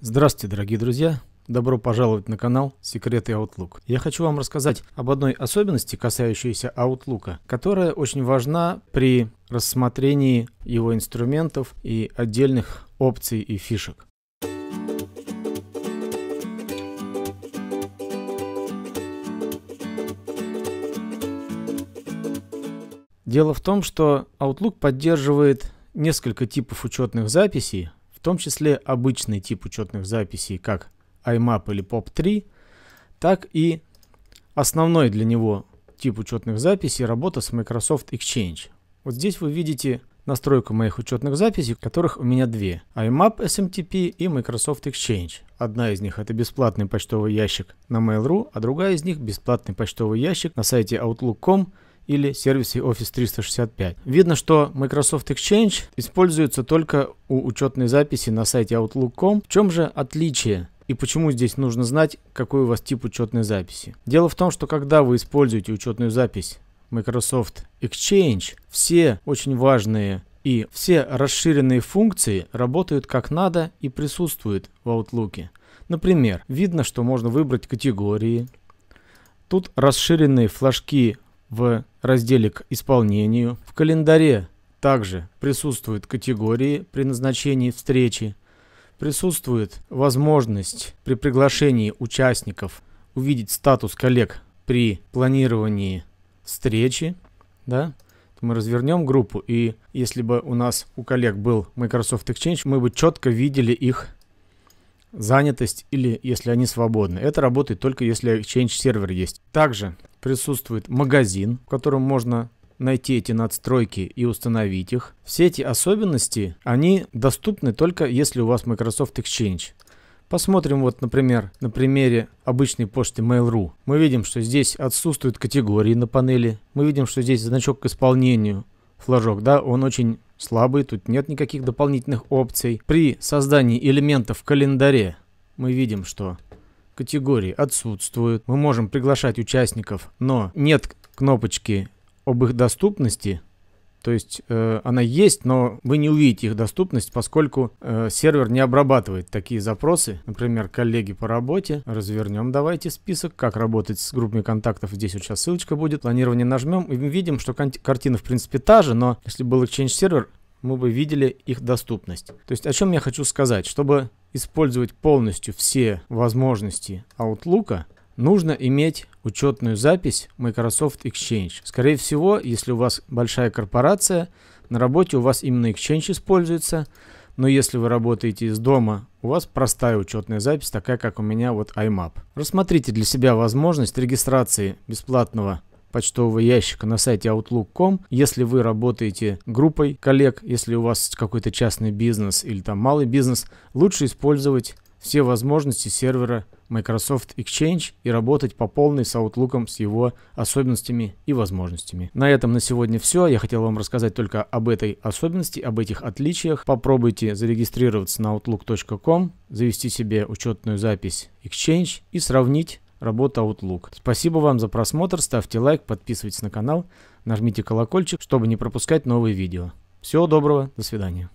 Здравствуйте, дорогие друзья! Добро пожаловать на канал Секреты Outlook. Я хочу вам рассказать об одной особенности, касающейся Outlook, которая очень важна при рассмотрении его инструментов и отдельных опций и фишек. Дело в том, что Outlook поддерживает несколько типов учетных записей, в том числе обычный тип учетных записей, как IMAP или POP3, так и основной для него тип учетных записей – работа с Microsoft Exchange. Вот здесь вы видите настройку моих учетных записей, которых у меня две. IMAP SMTP эм и Microsoft Exchange. Одна из них это бесплатный почтовый ящик на Mail.ru, а другая из них бесплатный почтовый ящик на сайте Outlook.com – или сервисе Office 365. Видно, что Microsoft Exchange используется только у учетной записи на сайте Outlook.com. В чем же отличие и почему здесь нужно знать, какой у вас тип учетной записи. Дело в том, что когда вы используете учетную запись Microsoft Exchange, все очень важные и все расширенные функции работают как надо и присутствуют в Outlook. Например, видно, что можно выбрать категории. Тут расширенные флажки в разделе «К исполнению» в календаре также присутствуют категории при назначении встречи, присутствует возможность при приглашении участников увидеть статус коллег при планировании встречи, да, мы развернем группу, и если бы у нас у коллег был Microsoft Exchange, мы бы четко видели их занятость или если они свободны. Это работает только если Exchange сервер есть. Также присутствует магазин, в котором можно найти эти надстройки и установить их. Все эти особенности, они доступны только если у вас Microsoft Exchange. Посмотрим вот, например, на примере обычной почты Mail.ru. Мы видим, что здесь отсутствуют категории на панели. Мы видим, что здесь значок к исполнению, флажок, да, он очень слабый, тут нет никаких дополнительных опций. При создании элементов в календаре мы видим, что категории отсутствуют. Мы можем приглашать участников, но нет кнопочки об их доступности. То есть э, она есть, но вы не увидите их доступность, поскольку э, сервер не обрабатывает такие запросы. Например, коллеги по работе. Развернем давайте список, как работать с группами контактов. Здесь вот сейчас ссылочка будет. Планирование нажмем, и мы видим, что картина в принципе та же, но если был Exchange сервер, мы бы видели их доступность. То есть о чем я хочу сказать? Чтобы использовать полностью все возможности Outlook, нужно иметь учетную запись Microsoft Exchange. Скорее всего, если у вас большая корпорация, на работе у вас именно Exchange используется, но если вы работаете из дома, у вас простая учетная запись, такая как у меня вот IMAP. Рассмотрите для себя возможность регистрации бесплатного почтового ящика на сайте outlook.com. Если вы работаете группой коллег, если у вас какой-то частный бизнес или там малый бизнес, лучше использовать все возможности сервера Microsoft Exchange и работать по полной с Outlook, с его особенностями и возможностями. На этом на сегодня все. Я хотел вам рассказать только об этой особенности, об этих отличиях. Попробуйте зарегистрироваться на outlook.com, завести себе учетную запись Exchange и сравнить работа Outlook. Спасибо вам за просмотр, ставьте лайк, подписывайтесь на канал, нажмите колокольчик, чтобы не пропускать новые видео. Всего доброго, до свидания.